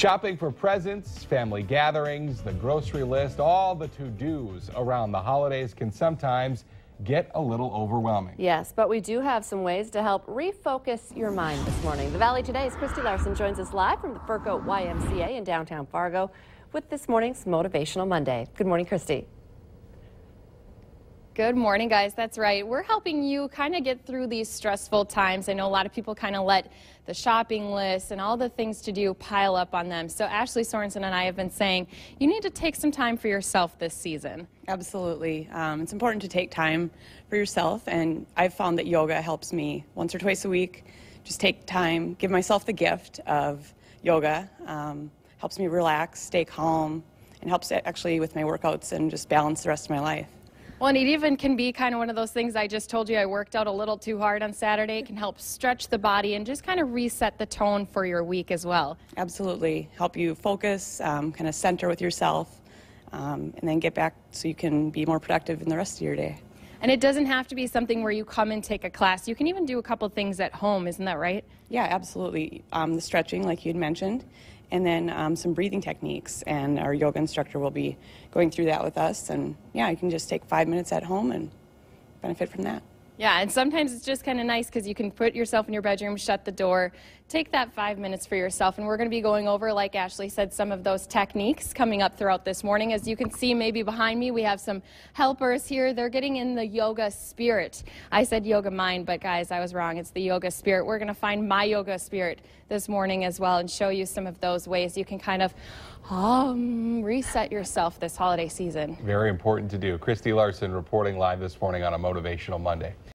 Shopping for presents, family gatherings, the grocery list, all the to-dos around the holidays can sometimes get a little overwhelming. Yes, but we do have some ways to help refocus your mind this morning. The Valley Today's Christy Larson joins us live from the Furco YMCA in downtown Fargo with this morning's Motivational Monday. Good morning, Christy. Good morning, guys. That's right. We're helping you kind of get through these stressful times. I know a lot of people kind of let the shopping list and all the things to do pile up on them. So Ashley Sorensen and I have been saying you need to take some time for yourself this season. Absolutely. Um, it's important to take time for yourself, and I've found that yoga helps me once or twice a week. Just take time, give myself the gift of yoga. Um, helps me relax, stay calm, and helps actually with my workouts and just balance the rest of my life. Well, and it even can be kind of one of those things I just told you I worked out a little too hard on Saturday. It can help stretch the body and just kind of reset the tone for your week as well. Absolutely. Help you focus, um, kind of center with yourself, um, and then get back so you can be more productive in the rest of your day. And it doesn't have to be something where you come and take a class. You can even do a couple things at home, isn't that right? Yeah, absolutely. Um, the stretching, like you would mentioned, and then um, some breathing techniques. And our yoga instructor will be going through that with us. And yeah, you can just take five minutes at home and benefit from that. Yeah, and sometimes it's just kind of nice because you can put yourself in your bedroom, shut the door, take that five minutes for yourself. And we're going to be going over, like Ashley said, some of those techniques coming up throughout this morning. As you can see, maybe behind me, we have some helpers here. They're getting in the yoga spirit. I said yoga mind, but guys, I was wrong. It's the yoga spirit. We're going to find my yoga spirit this morning as well and show you some of those ways you can kind of um, reset yourself this holiday season. Very important to do. Christy Larson reporting live this morning on a Motivational Monday.